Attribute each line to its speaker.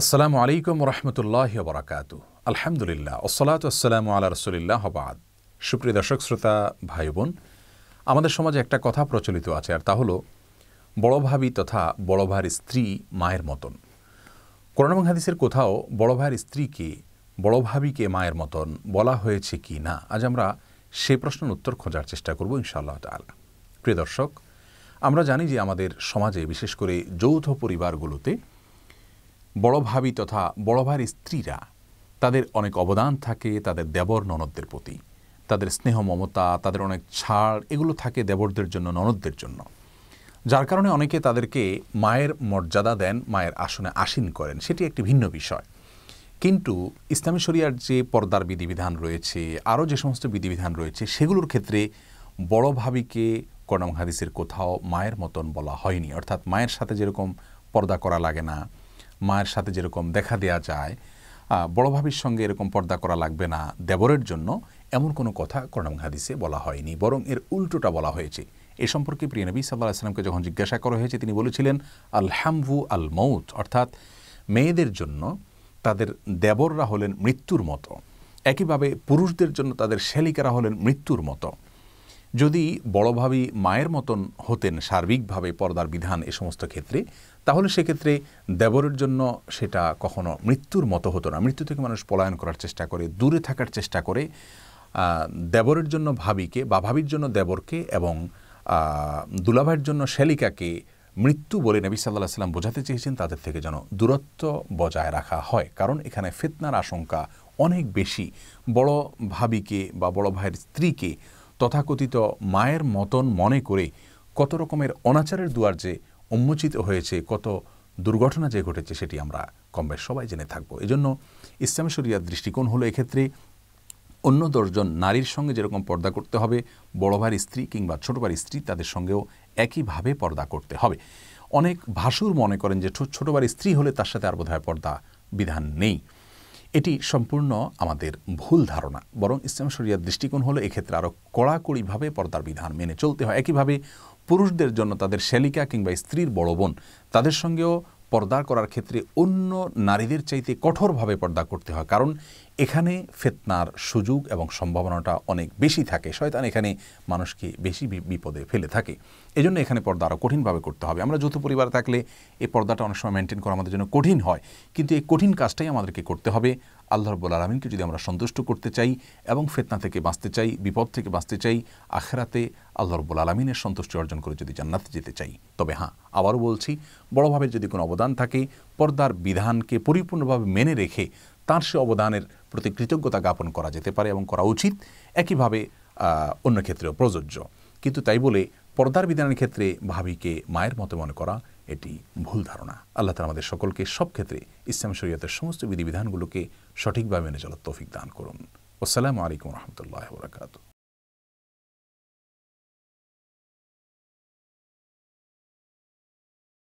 Speaker 1: আসসালামু আলাইকুম রহমতুল্লাহ বরাকাত আলহামদুলিল্লাহ ওসলাত আসসালামু আল্লাহ রসুলিল্লাহ হবাদ সুপ্রিয় দর্শক শ্রোতা ভাই বোন আমাদের সমাজে একটা কথা প্রচলিত আছে আর তা হলো বড় ভাবি তথা বড় ভাইয়ের স্ত্রী মায়ের মতন করোনা এবং হাদিসের কোথাও বড় ভাইয়ের স্ত্রীকে বড় ভাবিকে মায়ের মতন বলা হয়েছে কি না আজ আমরা সে প্রশ্নের উত্তর খোঁজার চেষ্টা করব ইনশাআল্লাহ তালা প্রিয় দর্শক আমরা জানি যে আমাদের সমাজে বিশেষ করে যৌথ পরিবারগুলোতে বড় ভাবি তথা বড় ভাইয়ের স্ত্রীরা তাদের অনেক অবদান থাকে তাদের দেবর ননদদের প্রতি তাদের স্নেহ মমতা তাদের অনেক ছাড় এগুলো থাকে দেবরদের জন্য ননদদের জন্য যার কারণে অনেকে তাদেরকে মায়ের মর্যাদা দেন মায়ের আসনে আসীন করেন সেটি একটি ভিন্ন বিষয় কিন্তু ইসলামী শরিয়ার যে পর্দার বিধিবিধান রয়েছে আরও যে সমস্ত বিধিবিধান রয়েছে সেগুলোর ক্ষেত্রে বড় ভাবিকে কনম হাদিসের কোথাও মায়ের মতন বলা হয়নি অর্থাৎ মায়ের সাথে যেরকম পর্দা করা লাগে না মায়ের সাথে যেরকম দেখা দেওয়া যায় বড় সঙ্গে এরকম পর্দা করা লাগবে না দেবরের জন্য এমন কোনো কথা করণাম হাদিসে বলা হয়নি বরং এর উল্টোটা বলা হয়েছে এ সম্পর্কে প্রিয় নবী সাল্লাহ আসলামকে যখন জিজ্ঞাসা করা হয়েছে তিনি বলেছিলেন আল হ্যামভু আল মৌত অর্থাৎ মেয়েদের জন্য তাদের দেবররা হলেন মৃত্যুর মতো একইভাবে পুরুষদের জন্য তাদের শ্যালিকারা হলেন মৃত্যুর মতো যদি বড়ভাবে মায়ের মতন হতেন সার্বিকভাবে পর্দার বিধান এ সমস্ত ক্ষেত্রে তাহলে সেক্ষেত্রে দেবরের জন্য সেটা কখনো মৃত্যুর মতো হতো না মৃত্যু থেকে মানুষ পলায়ন করার চেষ্টা করে দূরে থাকার চেষ্টা করে দেবরের জন্য ভাবিকে বা ভাবির জন্য দেবরকে এবং দুলাভাইয়ের জন্য শ্যালিকাকে মৃত্যু বলে নবী সাল্লাহ সাল্লাম বোঝাতে চেয়েছেন তাদের থেকে যেন দূরত্ব বজায় রাখা হয় কারণ এখানে ফেতনার আশঙ্কা অনেক বেশি বড় ভাবিকে বা বড় ভাইয়ের স্ত্রীকে তথাকথিত মায়ের মতন মনে করে কত রকমের অনাচারের দুয়ার যে উন্মোচিত হয়েছে কত দুর্ঘটনা যে ঘটেছে সেটি আমরা বেশ সবাই জেনে থাকবো এজন্য ইসলামী শরিয়ার দৃষ্টিকোণ হলো এক্ষেত্রে অন্য দশজন নারীর সঙ্গে যেরকম পর্দা করতে হবে বড় ভাইয়ের স্ত্রী কিংবা ছোট ভাইয়ের স্ত্রী তাদের সঙ্গেও একইভাবে পর্দা করতে হবে অনেক ভাসুর মনে করেন যে ছোট ভাইয়ের স্ত্রী হলে তার সাথে আর বোধহয় পর্দা বিধান নেই এটি সম্পূর্ণ আমাদের ভুল ধারণা বরং ইসলাম শরিয়ার দৃষ্টিকোণ হলো এক্ষেত্রে আরও কড়াকড়িভাবে পর্দার বিধান মেনে চলতে হয় একইভাবে পুরুষদের জন্য তাদের শ্যালিকা কিংবা স্ত্রীর বড় বোন তাদের সঙ্গেও পর্দা করার ক্ষেত্রে অন্য নারীদের চাইতে কঠোরভাবে পর্দা করতে হয় কারণ এখানে ফেতনার সুযোগ এবং সম্ভাবনাটা অনেক বেশি থাকে শয়তান এখানে মানুষকে বেশি বিপদে ফেলে থাকে এজন্য এখানে পর্দা আরও কঠিনভাবে করতে হবে আমরা যৌথ পরিবার থাকলে এই পর্দাটা অনেক সময় মেনটেন করা আমাদের জন্য কঠিন হয় কিন্তু এই কঠিন কাজটাই আমাদেরকে করতে হবে আল্লাহ রব্বুল আলমিনকে যদি আমরা সন্তুষ্ট করতে চাই এবং ফেতনা থেকে বাঁচতে চাই বিপদ থেকে বাঁচতে চাই আখেরাতে আল্লাহ রব্বুল আলমিনের সন্তুষ্টি অর্জন করে যদি জান্নাতে যেতে চাই তবে হ্যাঁ আবারও বলছি বড়োভাবে যদি কোনো অবদান থাকে পর্দার বিধানকে পরিপূর্ণভাবে মেনে রেখে তার সে অবদানের প্রতি কৃতজ্ঞতা জ্ঞাপন করা যেতে পারে এবং করা উচিত একইভাবে অন্য ক্ষেত্রেও প্রযোজ্য কিন্তু তাই বলে পর্দার বিধানের ক্ষেত্রে ভাবিকে মায়ের মতো মনে করা এটি ভুল ধারণা আল্লাহ তালা আমাদের সকলকে সব ক্ষেত্রে ইসলাম শরীয়তের সমস্ত বিধিবিধানগুলোকে সঠিকভাবে মেনে চলার তৌফিক দান করুন আসসালামু আলাইকুম রহমতুল্লাহ বরাকাতু